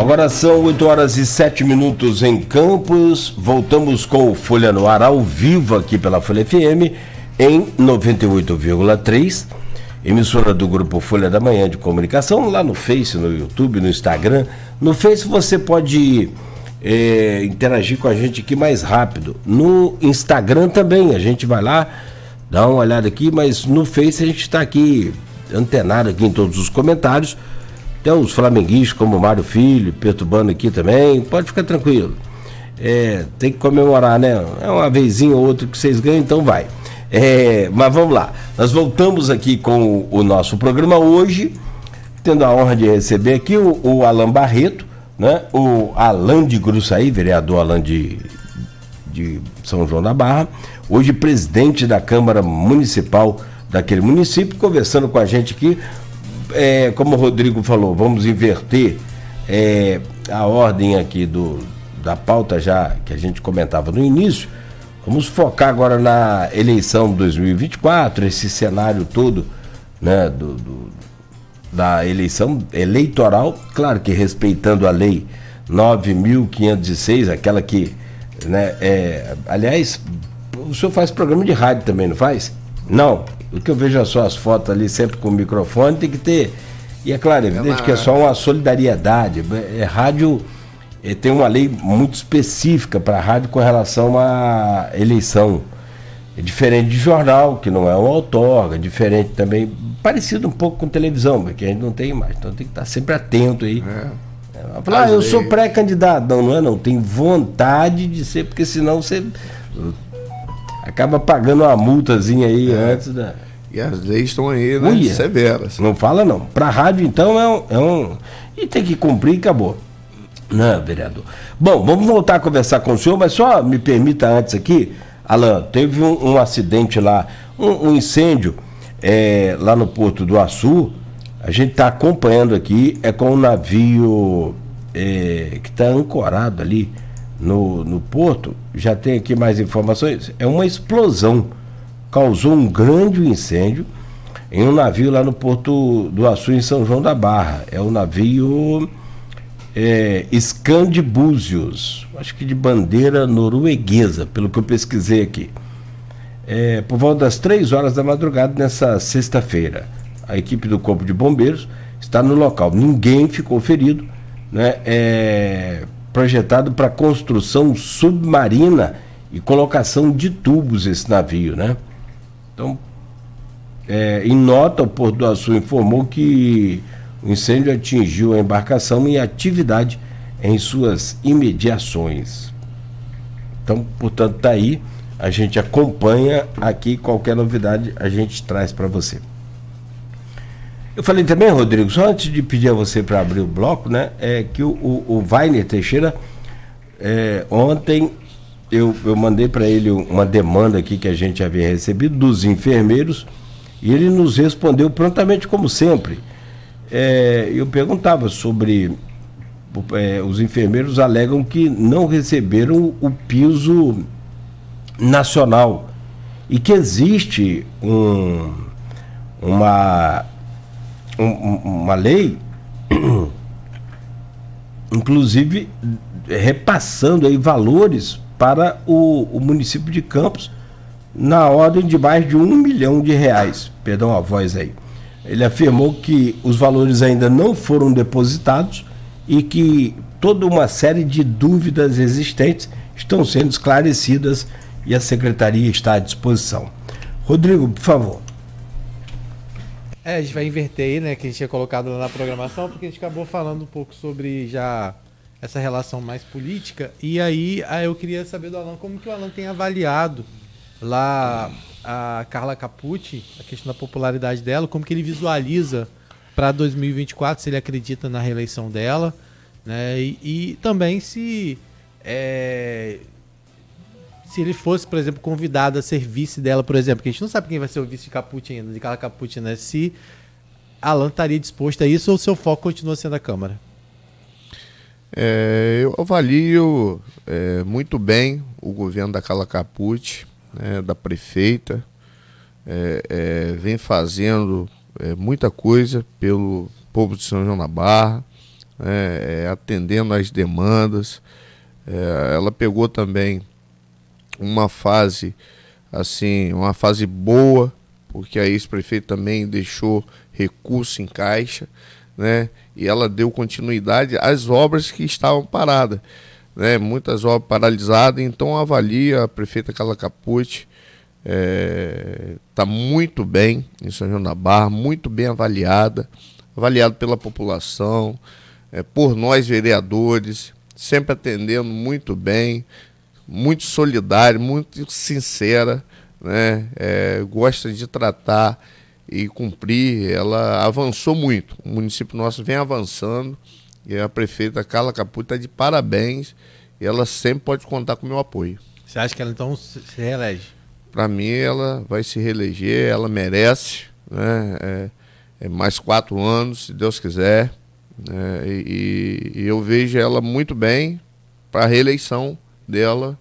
Agora são 8 horas e 7 minutos em Campos. Voltamos com o Folha no Ar ao vivo aqui pela Folha FM em 98,3. Emissora do grupo Folha da Manhã de Comunicação, lá no Face, no YouTube, no Instagram. No Face você pode é, interagir com a gente aqui mais rápido. No Instagram também, a gente vai lá, dá uma olhada aqui, mas no Face a gente está aqui antenado aqui em todos os comentários até os flamenguistas, como Mário Filho, perturbando aqui também, pode ficar tranquilo. É, tem que comemorar, né? É uma vezinha ou outra que vocês ganham, então vai. É, mas vamos lá. Nós voltamos aqui com o, nosso programa hoje, tendo a honra de receber aqui o, o Alan Barreto, né? O Alan de Gruçaí, vereador Alan de, de São João da Barra, hoje presidente da Câmara Municipal daquele município, conversando com a gente aqui é, como o Rodrigo falou, vamos inverter é, a ordem aqui do, da pauta já que a gente comentava no início. Vamos focar agora na eleição 2024, esse cenário todo né, do, do, da eleição eleitoral, claro que respeitando a lei 9.506, aquela que. Né, é, aliás, o senhor faz programa de rádio também, não faz? Não, o que eu vejo as suas fotos ali sempre com o microfone tem que ter. E é claro, é evidente é uma... que é só uma solidariedade. É, é, rádio é, tem uma lei muito específica para rádio com relação à eleição. É diferente de jornal, que não é um outorga, é diferente também, parecido um pouco com televisão, porque a gente não tem mais. Então tem que estar sempre atento aí. É. é falar, ah, eu sou pré-candidato. Não, não é não. Tem vontade de ser, porque senão você uh, acaba pagando uma multazinha aí é. antes da. E as leis estão aí, né? Uia, severas. Não fala não. Para a rádio, então, é um, é um. E tem que cumprir e acabou. Não, né, vereador. Bom, vamos voltar a conversar com o senhor, mas só me permita antes aqui, Alan, teve um, um acidente lá, um, um incêndio é, lá no Porto do Açu. A gente está acompanhando aqui, é com um navio é, que está ancorado ali no, no porto. Já tem aqui mais informações. É uma explosão causou um grande incêndio em um navio lá no Porto do Açu, em São João da Barra. É o navio é, Scandibúzios, acho que de bandeira norueguesa, pelo que eu pesquisei aqui. É, por volta das 3 horas da madrugada, nessa sexta-feira, a equipe do Corpo de Bombeiros está no local. Ninguém ficou ferido, né? É projetado para construção submarina e colocação de tubos esse navio, né? Então, é, em nota, o Porto do Açu informou que o incêndio atingiu a embarcação em atividade em suas imediações. Então, portanto, está aí. A gente acompanha aqui qualquer novidade a gente traz para você. Eu falei também, Rodrigo, só antes de pedir a você para abrir o bloco, né? É que o, o, o Weiner Teixeira é, ontem eu, eu mandei para ele uma demanda aqui que a gente havia recebido dos enfermeiros e ele nos respondeu prontamente, como sempre. É, eu perguntava sobre. É, os enfermeiros alegam que não receberam o piso nacional e que existe um, uma, um, uma lei, inclusive repassando aí valores para o, o município de Campos na ordem de mais de um milhão de reais. Perdão a voz aí. Ele afirmou que os valores ainda não foram depositados e que toda uma série de dúvidas existentes estão sendo esclarecidas e a secretaria está à disposição. Rodrigo, por favor. É, a gente vai inverter aí, né, que a gente tinha colocado na programação, porque a gente acabou falando um pouco sobre já essa relação mais política. E aí ah, eu queria saber do Alan como que o Alan tem avaliado lá a Carla Capucci, a questão da popularidade dela, como que ele visualiza para 2024, se ele acredita na reeleição dela, né? E, e também se é, se ele fosse, por exemplo, convidado a ser vice dela, por exemplo, que a gente não sabe quem vai ser o vice de Capucci ainda, de Carla Capucci, né? Se Alan estaria disposto a isso ou seu foco continua sendo a Câmara? É, eu avalio é, muito bem o governo da Cala Capucci, né, da prefeita, é, é vem fazendo é, muita coisa pelo povo de São João da Barra, né, é, atendendo às demandas. ela pegou também uma fase assim, uma fase boa, porque a ex-prefeita também deixou recurso em caixa, né? e ela deu continuidade às obras que estavam paradas. Né? Muitas obras paralisadas, então avalia a prefeita Carla Capucci, está é, tá muito bem em São João da Barra, muito bem avaliada, avaliada pela população, é, por nós vereadores, sempre atendendo muito bem, muito solidária, muito sincera, né? É, gosta de tratar e cumprir, ela avançou muito. O município nosso vem avançando e a prefeita Carla Caputa está de parabéns e ela sempre pode contar com o meu apoio. Você acha que ela então se reelege? Para mim, ela vai se reeleger, ela merece, né? É, é mais quatro anos, se Deus quiser. Né? E, e, eu vejo ela muito bem para a reeleição dela.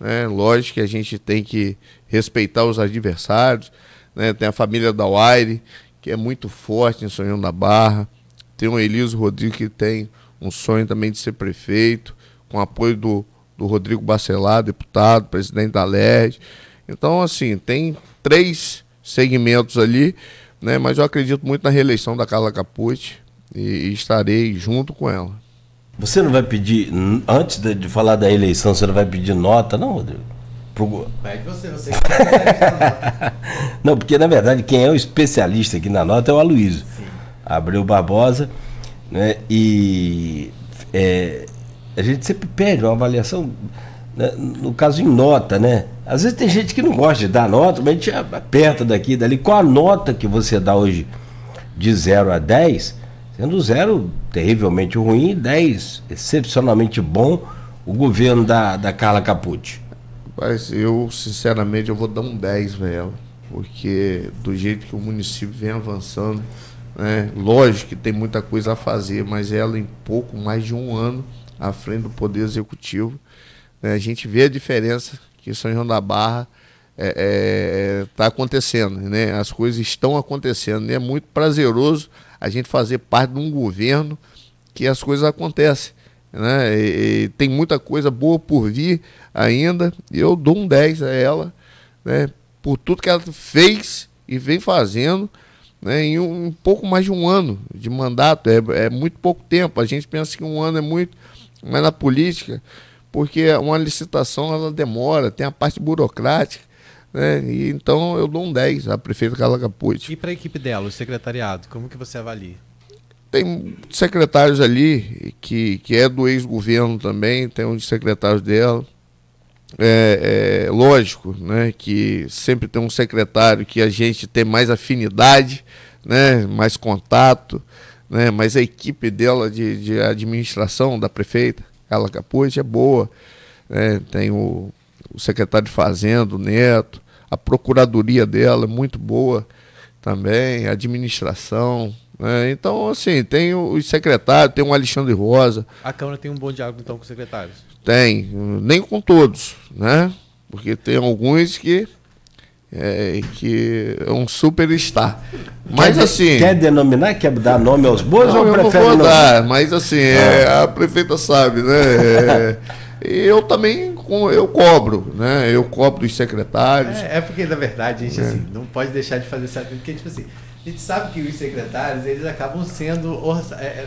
Né? Lógico que a gente tem que respeitar os adversários, né? tem a família da Waire, que é muito forte em Sonhão da Barra, tem o Eliso Rodrigues, que tem um sonho também de ser prefeito, com apoio do, do Rodrigo Bacelar, deputado, presidente da LERJ. Então, assim, tem três segmentos ali, né? mas eu acredito muito na reeleição da Carla Capucci e, e estarei junto com ela. Você não vai pedir, antes de falar da eleição, você não vai pedir nota, não, Rodrigo? Pro... Pede você, você que tá Não, porque na verdade quem é o especialista aqui na nota é o Aloysio. Sim. Abreu Barbosa, né? E é, a gente sempre pede uma avaliação, né, no caso em nota, né? Às vezes tem gente que não gosta de dar nota, mas a gente aperta daqui dali. Qual a nota que você dá hoje de 0 a 10? Sendo 0 terrivelmente ruim, 10 excepcionalmente bom, o governo da, da Carla Capucci. Rapaz, eu sinceramente eu vou dar um 10 para ela, porque do jeito que o município vem avançando, né, lógico que tem muita coisa a fazer, mas ela em pouco mais de um ano à frente do Poder Executivo, né, a gente vê a diferença que São João da Barra está é, é, é tá acontecendo, né? As coisas estão acontecendo. Né, é muito prazeroso a gente fazer parte de um governo que as coisas acontecem. Né? E, e tem muita coisa boa por vir ainda. E eu dou um 10 a ela, né? Por tudo que ela fez e vem fazendo, né? Em um, um pouco mais de um ano de mandato. É, é muito pouco tempo. A gente pensa que um ano é muito, mas na política, porque uma licitação ela demora, tem a parte burocrática. Né, e, então eu dou um 10 à prefeita Carla Capucci. E para a equipe dela, o secretariado, como que você avalia? Tem secretários ali que, que é do ex-governo também, tem uns secretários dela, é, é, lógico né, que sempre tem um secretário que a gente tem mais afinidade, né, mais contato, né, mas a equipe dela de, de administração da prefeita, ela Capuz, é boa. Né, tem o, o, secretário de Fazenda, o Neto, a procuradoria dela é muito boa também, a administração. Né, então, assim, tem os secretários, tem o Alexandre Rosa. A Câmara tem um bom diálogo então com os secretários? Tem, nem com todos, né? Porque tem alguns que é, que é um superstar. Mas quer, assim. Quer denominar, quer dar nome aos bois ou eu prefere não? Vou dar, mas assim, é, ah. a prefeita sabe, né? É, eu também eu cobro, né? Eu cobro dos secretários. É, é porque, na verdade, a gente é. assim, não pode deixar de fazer essa. Porque, tipo assim, a gente sabe que os secretários, eles acabam sendo. Orça... É, é,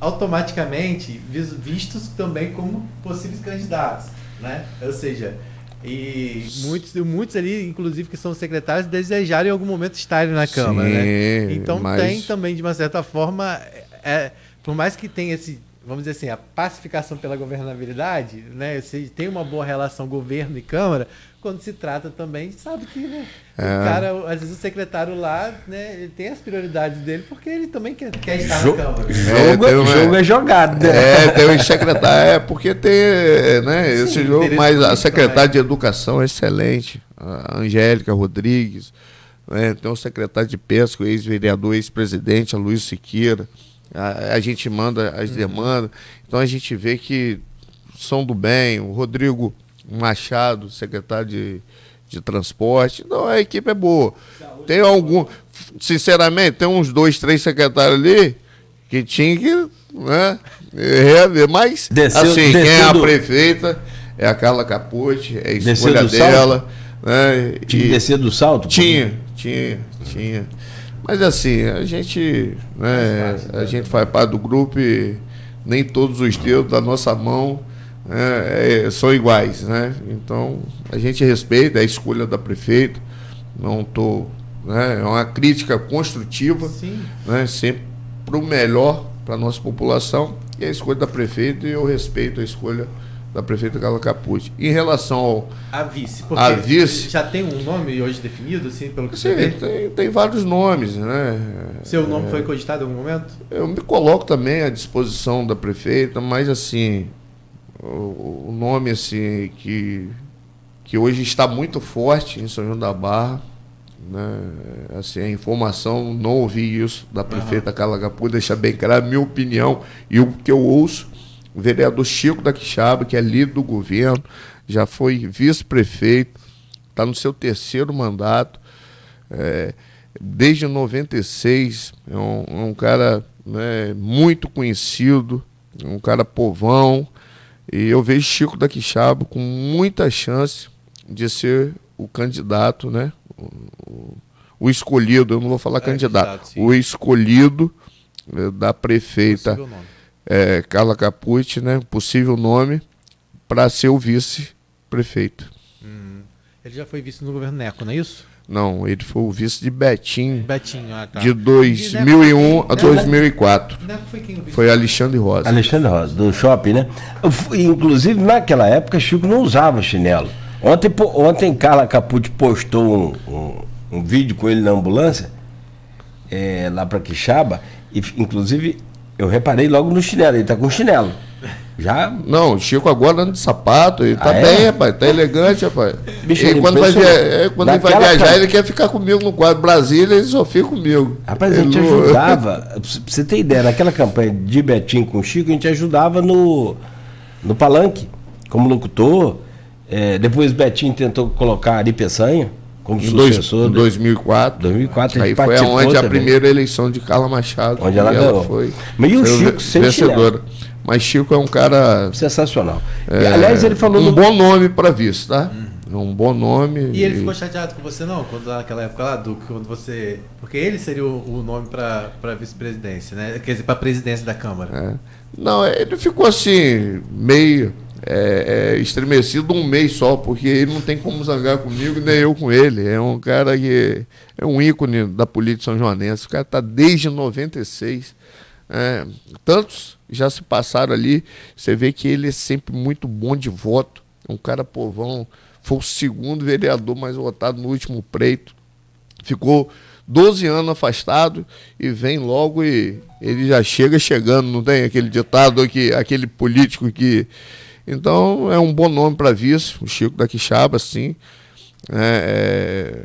automaticamente vistos também como possíveis candidatos, né? Ou seja, e muitos, muitos ali, inclusive que são secretários, desejaram em algum momento estarem na Câmara, né? Sim, né? Então mas... tem também, de uma certa forma, é, é por mais que tenha esse vamos dizer assim, a pacificação pela governabilidade, né? Se tem uma boa relação governo e Câmara, quando se trata também, sabe que né, é. o cara, às vezes o secretário lá, né, ele tem as prioridades dele, porque ele também quer, quer estar jo na Câmara. É, jogo é, uma... jogo é jogado. Né? É, tem um secretário, é porque tem, né, esse jogo, mas a secretária né? de Educação é excelente, a Angélica Rodrigues, né, tem o um secretário de Pesca, ex-vereador, ex-presidente, a Luiz Siqueira, a, a gente manda as uhum. demandas. Então a gente vê que são do bem, o Rodrigo Machado, secretário de, de transporte. Então a equipe é boa. Tem algum. Sinceramente, tem uns dois, três secretários ali que tinha que. Né, reaver. Mas, desceu, assim, desceu quem é a do... prefeita é a Carla Capucci é a escolha dela. Né, tinha e... que descer do salto? Tinha, tinha, tinha. Mas assim, a gente, né, a né? gente faz parte do grupo e nem todos os dedos da nossa mão é, é, são iguais, né? Então a gente respeita é a escolha da prefeita, não tô, né, é uma crítica construtiva, Sim. né? Sempre para o melhor para nossa população e é a escolha da prefeita e eu respeito a escolha da prefeita Carla Capuz. Em relação ao, a vice, porque a vice, já tem um nome hoje definido, assim, pelo que sim, você tem, tem vários nomes, né? Seu nome é, foi cogitado em algum momento? Eu me coloco também à disposição da prefeita, mas assim, o, o nome assim que que hoje está muito forte em São João da Barra, né? Assim, a informação, não ouvi isso da prefeita uhum. Carla Capuz, deixar bem claro a minha opinião e o que eu ouço o vereador Chico da Quixaba, que é líder do governo, já foi vice-prefeito, está no seu terceiro mandato, é, desde 96, é um, é um cara né, muito conhecido, um cara povão, e eu vejo Chico da Quixaba com muita chance de ser o candidato, né? O, o escolhido, eu não vou falar é, candidato, candidato o escolhido né, da prefeita é, Carla Capucci, né, possível nome, para ser o vice-prefeito. Hum. Ele já foi vice no governo Neco, não é isso? Não, ele foi o vice de Betim. Betinho, ah, tá. De 2001 a 2004. Foi Alexandre Rosa. Alexandre Rosa, do shopping, né? Inclusive, naquela época, Chico não usava chinelo. Ontem, ontem Carla Capucci postou um, um, um vídeo com ele na ambulância, é, lá para Quixaba, e, inclusive eu reparei logo no chinelo, ele tá com chinelo. Já? Não, o Chico agora anda de sapato, ele tá ah, tá é? bem, rapaz, tá elegante, rapaz. Bicho, e quando, vai, via... É, quando ele vai viajar, cara... ele quer ficar comigo no quadro Brasília, ele só fica comigo. Rapaz, ele... a gente ajudava, pra você ter ideia, naquela campanha de Betinho com o Chico, a gente ajudava no, no palanque, como locutor. É, depois Betinho tentou colocar Ari Peçanha. Como em dois, né? em 2004. 2004 aí foi onde a primeira eleição de Carla Machado. Onde ela, ela foi. Mas e o Chico, vencedor Mas Chico é um cara sensacional. É, aliás, ele falou um bom nome para vice tá? Hum. Um bom nome. E ele e... ficou chateado com você não, quando naquela época lá do quando você, porque ele seria o, o nome para para vice-presidência, né? Quer dizer, para presidência da Câmara. É. Não, ele ficou assim meio é, é, estremecido um mês só, porque ele não tem como zangar comigo, nem eu com ele. É um cara que é um ícone da política são joanense. O cara está desde 96. É, né? tantos já se passaram ali. Você vê que ele é sempre muito bom de voto. É um cara povão. Foi o segundo vereador mais votado no último preito Ficou 12 anos afastado e vem logo e ele já chega chegando. Não tem aquele ditado que aquele político que então é um bom nome para vice, o Chico da Quixaba, sim. É, é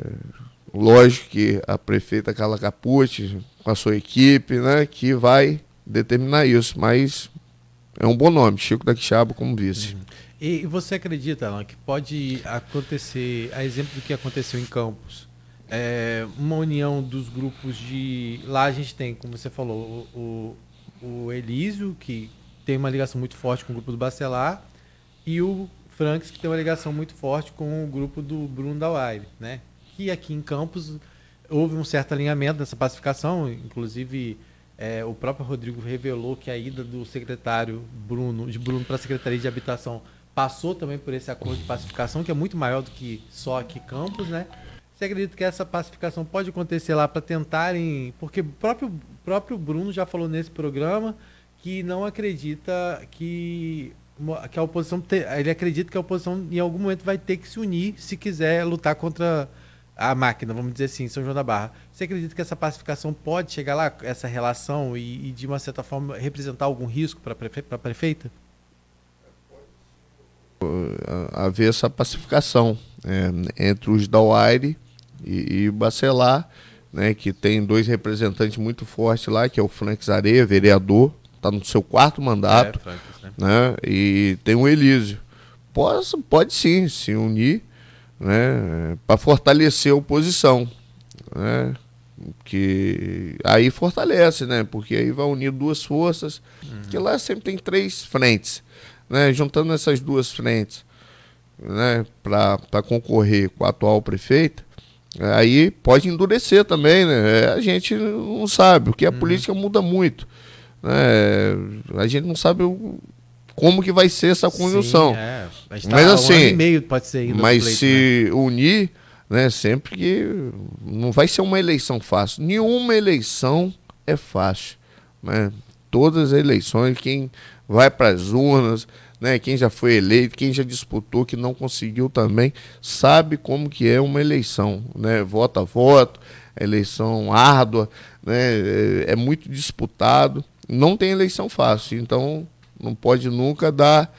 lógico que a prefeita Carla Capucci, com a sua equipe, né, que vai determinar isso, mas é um bom nome, Chico da Quixaba como vice. Uhum. E você acredita, Alan, que pode acontecer, a exemplo do que aconteceu em Campos, é, uma união dos grupos de. Lá a gente tem, como você falou, o, o, o Elísio, que tem uma ligação muito forte com o grupo do Bacelar, e o Franks, que tem uma ligação muito forte com o grupo do Bruno da Wire, né? Que aqui em Campos houve um certo alinhamento dessa pacificação, inclusive é, o próprio Rodrigo revelou que a ida do secretário Bruno, de Bruno para a Secretaria de Habitação passou também por esse acordo de pacificação, que é muito maior do que só aqui Campos, né? Você acredita que essa pacificação pode acontecer lá para tentarem. Porque o próprio, próprio Bruno já falou nesse programa que não acredita que que a oposição ele acredita que a oposição em algum momento vai ter que se unir se quiser lutar contra a máquina, vamos dizer assim, São João da Barra. Você acredita que essa pacificação pode chegar lá, essa relação, e, e de uma certa forma representar algum risco para prefe a prefeita? Haver essa pacificação é, entre os da UAIRE e, e Bacelar, né, que tem dois representantes muito fortes lá, que é o Frank Zareia, vereador, está no seu quarto mandato, é, né? E tem o Elísio. Pode, pode sim se unir, né? Para fortalecer a oposição, né? que aí fortalece, né? Porque aí vai unir duas forças, uhum. que lá sempre tem três frentes, né? Juntando essas duas frentes, né? Para concorrer com a atual prefeita, aí pode endurecer também, né? É, a gente não sabe, porque a é uhum. política muda muito. Né? A gente não sabe o, como que vai ser essa conjunção. Sim, é. mas assim, um meio pode ser mas pleito, se né? unir, né, sempre que não vai ser uma eleição fácil. Nenhuma eleição é fácil, né? Todas as eleições, quem vai para as urnas, né, quem já foi eleito, quem já disputou, que não conseguiu também, sabe como que é uma eleição, né? Voto a voto, eleição árdua, né? É, é muito disputado não tem eleição fácil. Então, não pode nunca dar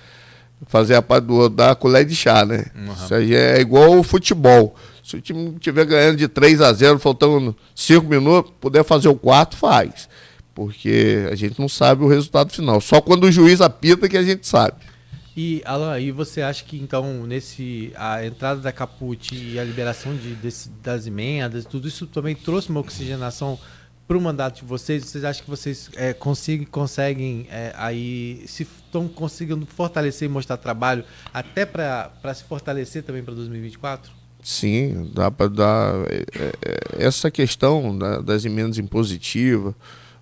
fazer a parte do colher de chá, né? Uhum. Isso aí é igual o futebol. Se o time estiver ganhando de 3 a 0, faltando 5 minutos, puder fazer o quarto, faz. Porque a gente não sabe o resultado final. Só quando o juiz apita que a gente sabe. E, Alan, e você acha que então, nesse a entrada da Caput e a liberação de, desse, das emendas, tudo isso também trouxe uma oxigenação para o mandato de vocês, vocês acham que vocês é, conseguem é, aí se estão conseguindo fortalecer e mostrar trabalho até para se fortalecer também para 2024? Sim, dá para dar é, é, essa questão da, né, das emendas impositivas,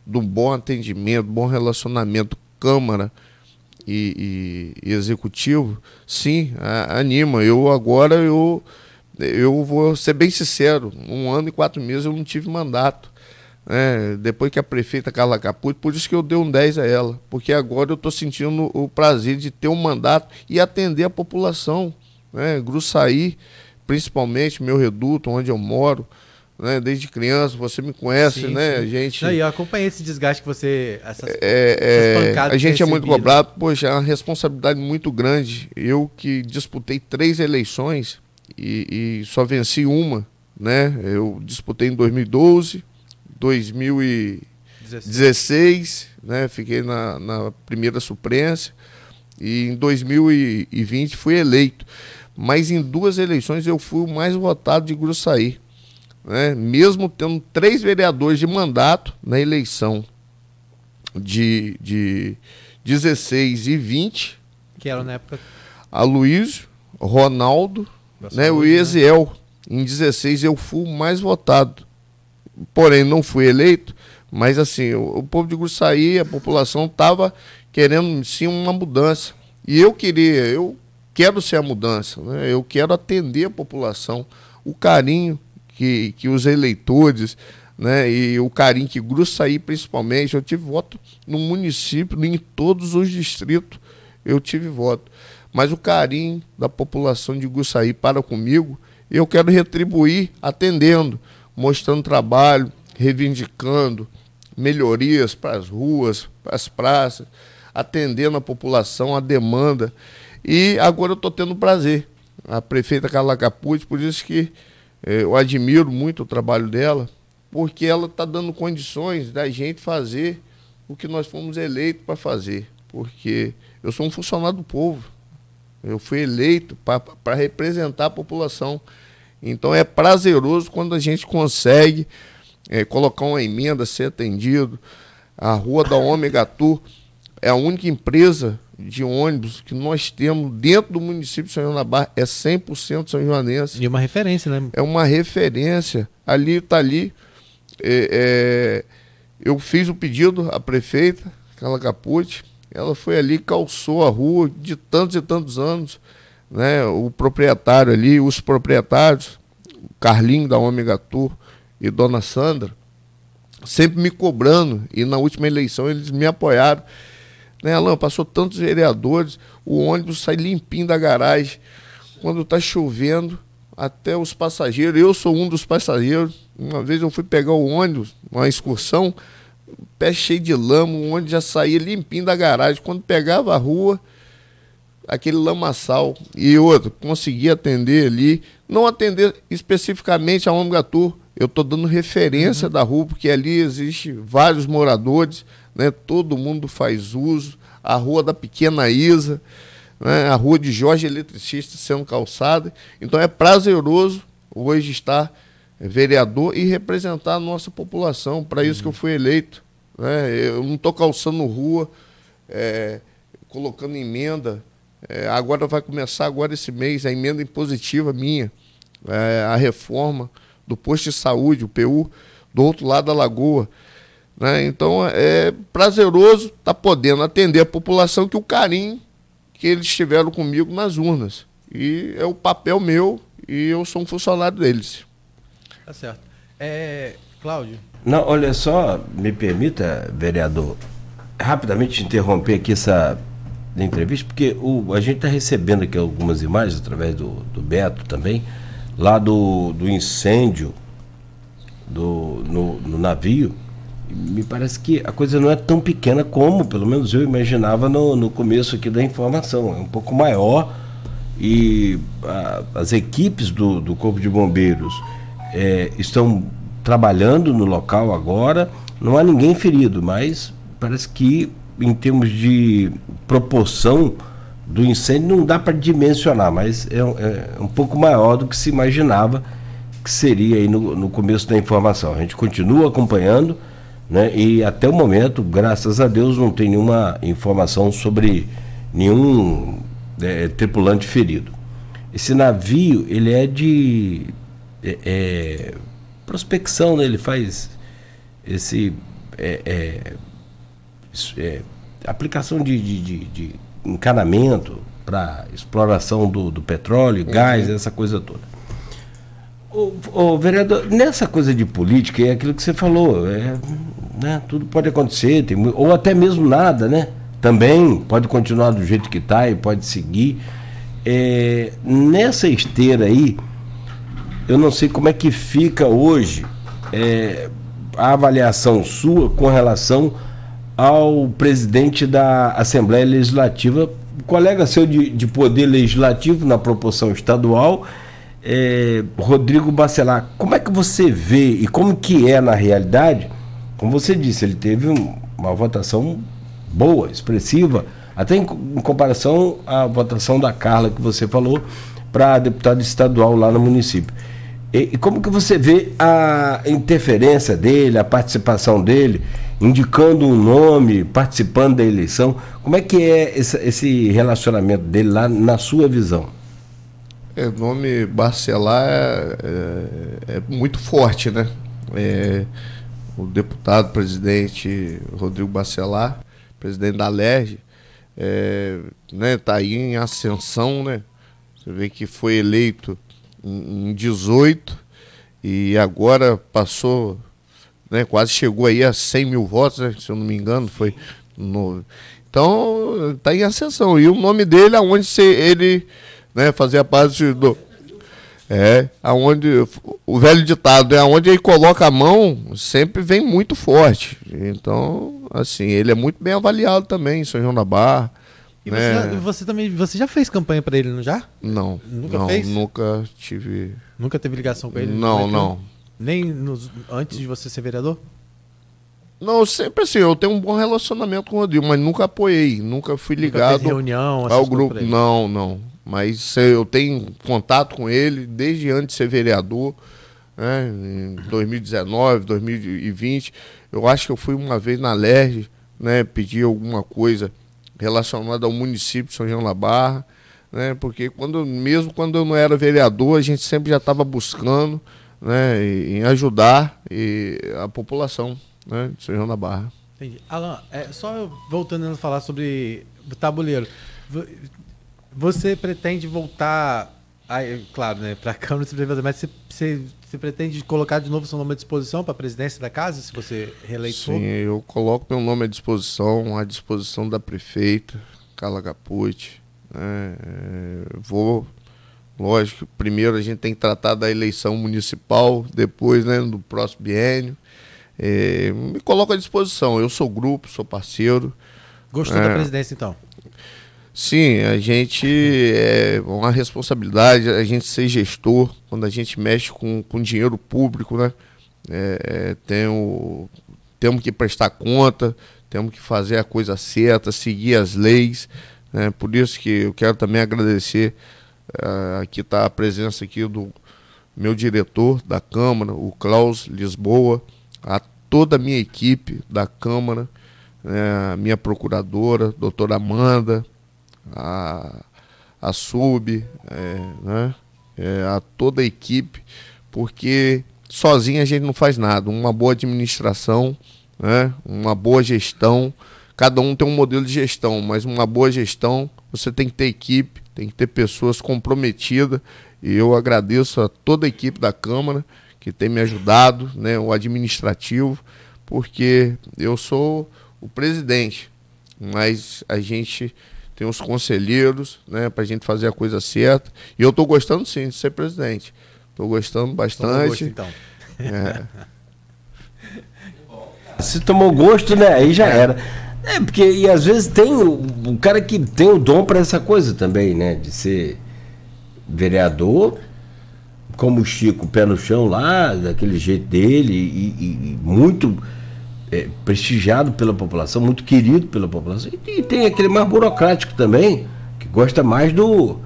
do bom atendimento, bom relacionamento câmara e, e, e executivo, sim, a, anima. Eu agora eu eu vou ser bem sincero, um ano e quatro meses eu não tive mandato né? depois que a prefeita Carla Caputo, por isso que eu dei um 10 a ela, porque agora eu estou sentindo o prazer de ter um mandato e atender a população. Né? Gruçaí, principalmente, meu reduto, onde eu moro, né? desde criança, você me conhece, sim, né? Sim. A gente. Não, eu acompanhei esse desgaste que você. Essas, é, é essas a gente é muito cobrado, poxa, é uma responsabilidade muito grande. Eu que disputei três eleições e, e só venci uma. Né? Eu disputei em 2012 2016, né? Fiquei na, na primeira suplência e em 2020 fui eleito. Mas em duas eleições eu fui o mais votado de Gruçaí, né? Mesmo tendo três vereadores de mandato na eleição de, de 16 e 20. Que era na época? Luiz Ronaldo, né? O né? Eziel. Né? Em 16 eu fui o mais votado porém não fui eleito, mas assim, o, o povo de Gruçaí, a população estava querendo sim uma mudança. E eu queria, eu quero ser a mudança, né? eu quero atender a população, o carinho que, que os eleitores, né? E o carinho que Gruçaí principalmente, eu tive voto no município, em todos os distritos eu tive voto. Mas o carinho da população de Gruçaí para comigo, eu quero retribuir atendendo mostrando trabalho, reivindicando melhorias para as ruas, para as praças, atendendo a população, a demanda. E agora eu estou tendo prazer. A prefeita Carla Capuz, por isso que eh, eu admiro muito o trabalho dela, porque ela está dando condições da gente fazer o que nós fomos eleitos para fazer. Porque eu sou um funcionário do povo. Eu fui eleito para representar a população. Então é prazeroso quando a gente consegue é, colocar uma emenda, ser atendido. A rua da Ômega Tour é a única empresa de ônibus que nós temos dentro do município de São João da Barra, é 100% São Joanense. E uma referência, né? É uma referência. Ali está ali. É, é, eu fiz o pedido à prefeita, Carla Capucci, ela foi ali, calçou a rua de tantos e tantos anos né, o proprietário ali, os proprietários, Carlinho da Ômega Tour e Dona Sandra, sempre me cobrando, e na última eleição eles me apoiaram. Né, Alain, passou tantos vereadores, o ônibus sai limpinho da garagem. Quando está chovendo, até os passageiros, eu sou um dos passageiros. Uma vez eu fui pegar o ônibus, uma excursão, pé cheio de lama, o ônibus já saía limpinho da garagem. Quando pegava a rua, aquele lamaçal e outro, consegui atender ali, não atender especificamente a Omega Tour, eu estou dando referência uhum. da rua, porque ali existe vários moradores, né? todo mundo faz uso, a rua da Pequena Isa, né? a rua de Jorge Eletricista sendo calçada, então é prazeroso hoje estar vereador e representar a nossa população, para isso uhum. que eu uhum. fui eleito. Né? Eu não estou calçando rua, é, colocando emenda, é, agora vai começar agora esse mês a emenda impositiva minha, é, a reforma do posto de saúde, o PU, do outro lado da lagoa. Né? Então é prazeroso estar tá podendo atender a população que o carinho que eles tiveram comigo nas urnas. E é o papel meu e eu sou um funcionário deles. Tá certo. É, Cláudio? Não, olha só, me permita, vereador, rapidamente interromper aqui essa da entrevista, porque o, a gente está recebendo aqui algumas imagens através do, do Beto também, lá do, do incêndio do, no, no navio. Me parece que a coisa não é tão pequena como, pelo menos eu imaginava no, no começo aqui da informação. É um pouco maior e a, as equipes do, do Corpo de Bombeiros é, estão trabalhando no local agora. Não há ninguém ferido, mas parece que em termos de proporção do incêndio, não dá para dimensionar, mas é, é, um pouco maior do que se imaginava que seria aí no, no começo da informação. A gente continua acompanhando, né? E até o momento, graças a Deus, não tem nenhuma informação sobre nenhum é, tripulante ferido. Esse navio, ele é de é, é, prospecção, né? Ele faz esse é, é, é, aplicação de, de, de, de encanamento para exploração do, do petróleo, uhum. gás, essa coisa toda. O, o, vereador, nessa coisa de política é aquilo que você falou, é, né, tudo pode acontecer, tem, ou até mesmo nada, né? Também pode continuar do jeito que está e pode seguir. É, nessa esteira aí, eu não sei como é que fica hoje é, a avaliação sua com relação ao presidente da Assembleia Legislativa, colega seu de, de poder legislativo na proporção estadual, é, Rodrigo Bacelar. Como é que você vê e como que é na realidade? Como você disse, ele teve um, uma votação boa, expressiva, até em, em comparação à votação da Carla que você falou para deputado estadual lá no município. E, e como que você vê a interferência dele, a participação dele? indicando um nome, participando da eleição. Como é que é esse relacionamento dele lá na sua visão? É, nome Barcelar é, é, é muito forte, né? É, o deputado presidente Rodrigo Barcelar, presidente da LERJ, é, né, tá aí em ascensão, né? Você vê que foi eleito em, em 18 e agora passou né? Quase chegou aí a 100 mil votos, né? se eu não me engano, foi no... Então, está em ascensão. E o nome dele, aonde se ele né, fazia parte do. É, aonde. O velho ditado, é aonde ele coloca a mão, sempre vem muito forte. Então, assim, ele é muito bem avaliado também em São João da Barra. E né? você, você, também. Você já fez campanha para ele, não já? Não. Nunca não, fez? Nunca tive. Nunca teve ligação com ele? Não, é não. É? Nem nos, antes de você ser vereador? Não, sempre assim, eu tenho um bom relacionamento com o Rodrigo, mas nunca apoiei, nunca fui ligado nunca reunião, ao grupo. Não, não. Mas eu tenho contato com ele desde antes de ser vereador, né? em 2019, 2020. Eu acho que eu fui uma vez na LERJ, né, pedir alguma coisa relacionada ao município de São João da Barra, né? Porque quando mesmo quando eu não era vereador, a gente sempre já estava buscando né, em ajudar e a população né, de São João da Barra. Entendi. Alan, é, só voltando a falar sobre o tabuleiro. Você pretende voltar, aí, é, claro, né, para a Câmara, mas você, você, você, pretende colocar de novo seu nome à disposição para a presidência da casa, se você reeleito? Sim, eu coloco meu nome à disposição, à disposição da prefeita, Carla Capucci. Né, é, vou Lógico, primeiro a gente tem que tratar da eleição municipal, depois né, do próximo biênio. É, me coloco à disposição. Eu sou grupo, sou parceiro. Gostou é, da né? presidência, então? Sim, a gente é uma responsabilidade, a gente ser gestor, quando a gente mexe com, com dinheiro público, né? É, é, tem o, temos que prestar conta, temos que fazer a coisa certa, seguir as leis. Né? Por isso que eu quero também agradecer é, aqui está a presença aqui do meu diretor da Câmara, o Klaus Lisboa, a toda a minha equipe da Câmara, uh, minha procuradora, doutora Amanda, a, a SUB, é, né, é, a toda a equipe, porque sozinha a gente não faz nada. Uma boa administração, né, uma boa gestão, cada um tem um modelo de gestão, mas uma boa gestão você tem que ter equipe, tem que ter pessoas comprometidas. E eu agradeço a toda a equipe da Câmara que tem me ajudado, né, o administrativo, porque eu sou o presidente, mas a gente tem os conselheiros, né, para a gente fazer a coisa certa. E eu estou gostando sim de ser presidente. Estou gostando bastante. Gosto, então. É. Se tomou gosto, né? Aí já é. era. É, porque e às vezes tem o, o cara que tem o dom para essa coisa também, né? De ser vereador, como o Chico, pé no chão lá, daquele jeito dele, e, e muito é, prestigiado pela população, muito querido pela população. E, e, tem aquele mais burocrático também, que gosta mais do.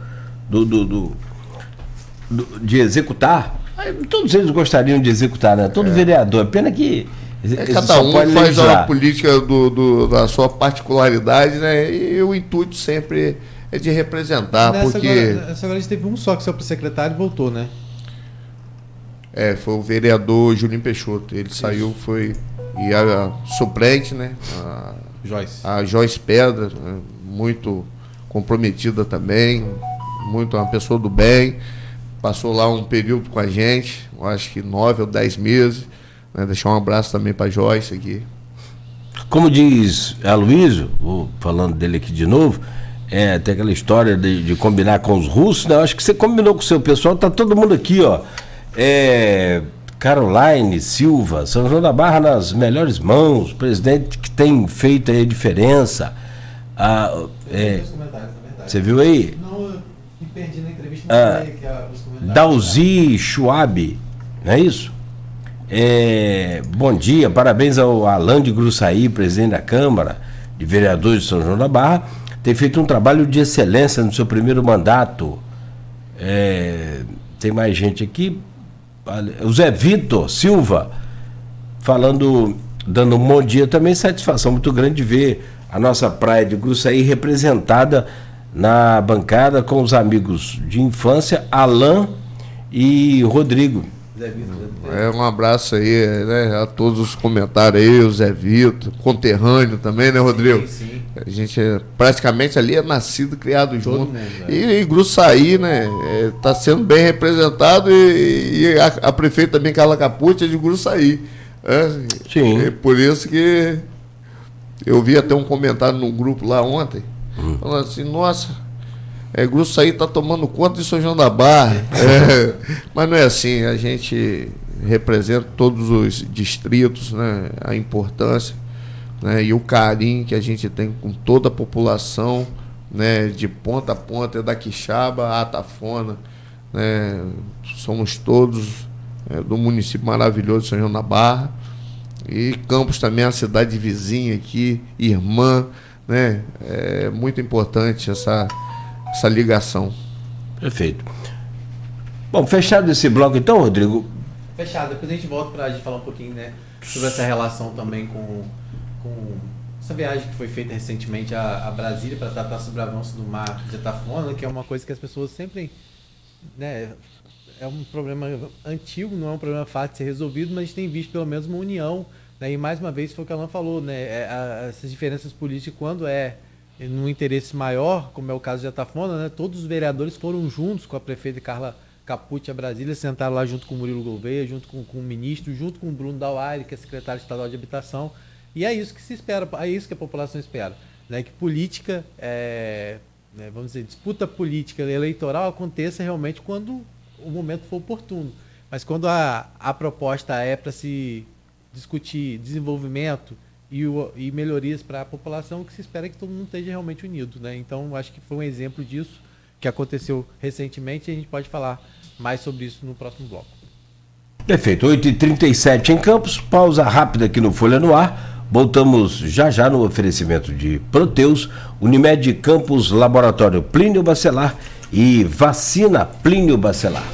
do, do, do, do de executar. Todos eles gostariam de executar, né? Todo é. vereador. É pena que é, cada um faz a política do, do, da sua particularidade, né? E o intuito sempre é de representar, nessa porque... Agora, nessa agora a gente teve um só que saiu para secretário e voltou, né? É, foi o vereador Julinho Peixoto. Ele Isso. saiu, foi... E a, a suplente, né? A, Joyce. A Joyce Pedra, né? muito comprometida também, muito uma pessoa do bem. Passou lá um período com a gente, acho que nove ou dez meses né? Deixar um abraço também para Joyce aqui. Como diz Luísa, falando dele aqui de novo, é, tem aquela história de, de, combinar com os russos, né? Acho que você combinou com o seu pessoal, tá todo mundo aqui, ó. É, Caroline Silva, São João da Barra nas melhores mãos, presidente que tem feito a diferença. Ah, é, você viu aí? Não, eu me perdi na entrevista, ah, mas ah, Dauzi Schwab, não é isso? É, bom dia, parabéns ao Alain de Grussaí, presidente da Câmara de Vereadores de São João da Barra, ter feito um trabalho de excelência no seu primeiro mandato. É, tem mais gente aqui. O Zé Vitor Silva, falando, dando um bom dia também, satisfação muito grande de ver a nossa praia de Grussaí representada na bancada com os amigos de infância, Alain e Rodrigo Zé É, um abraço aí né, a todos os comentários aí, o Zé Vitor, conterrâneo também, né, Rodrigo? Sim, sim. A gente praticamente ali é nascido, criado Todo junto. Né? e, e Gruçaí, né, está é, tá sendo bem representado e, e a, a, prefeita também, Carla Capucci, é de Gruçaí. Né? sim. É por isso que eu vi até um comentário num grupo lá ontem, hum. falando assim, nossa é, Grosso aí está tomando conta de São João da Barra. É, é. mas não é assim, a gente representa todos os distritos, né, a importância né, e o carinho que a gente tem com toda a população, né, de ponta a ponta, é da Quixaba à Atafona. Né, somos todos é, do município maravilhoso de São João da Barra. E Campos também é a cidade vizinha aqui, irmã. Né, é muito importante essa essa ligação. Perfeito. Bom, fechado esse bloco então, Rodrigo. Fechado, depois a gente volta para a gente falar um pouquinho, né, sobre essa relação também com, com essa viagem que foi feita recentemente a, a Brasília para tratar sobre o avanço do mar de Atafona, tá que é uma coisa que as pessoas sempre, né, é um problema antigo, não é um problema fácil de ser resolvido, mas a gente tem visto pelo menos uma união, né, e mais uma vez foi o que a Alan falou, né, é, essas diferenças políticas quando é num interesse maior, como é o caso de Atafona, né, todos os vereadores foram juntos com a prefeita Carla Capucci a Brasília, sentaram lá junto com o Murilo Gouveia, junto com, com o ministro, junto com o Bruno Dauari, que é secretário estadual de habitação. E é isso que se espera, é isso que a população espera. Né? Que política, é, né, vamos dizer, disputa política eleitoral aconteça realmente quando o momento for oportuno. Mas quando a, a proposta é para se discutir desenvolvimento, e, o, e melhorias para a população que se espera que todo mundo esteja realmente unido. Né? Então, acho que foi um exemplo disso que aconteceu recentemente e a gente pode falar mais sobre isso no próximo bloco. Perfeito, 8h37 em Campos, pausa rápida aqui no Folha no Ar. Voltamos já já no oferecimento de Proteus, Unimed Campos Laboratório Plínio Bacelar e Vacina Plínio Bacelar.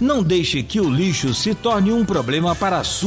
Não deixe que o lixo se torne um problema para a sua